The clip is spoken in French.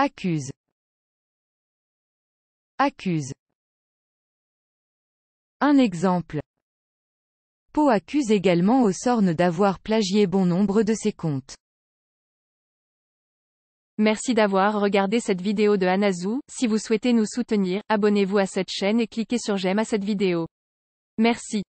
Accuse. Accuse. Un exemple. Poe accuse également sorne d'avoir plagié bon nombre de ses comptes. Merci d'avoir regardé cette vidéo de Anazou, si vous souhaitez nous soutenir, abonnez-vous à cette chaîne et cliquez sur j'aime à cette vidéo. Merci.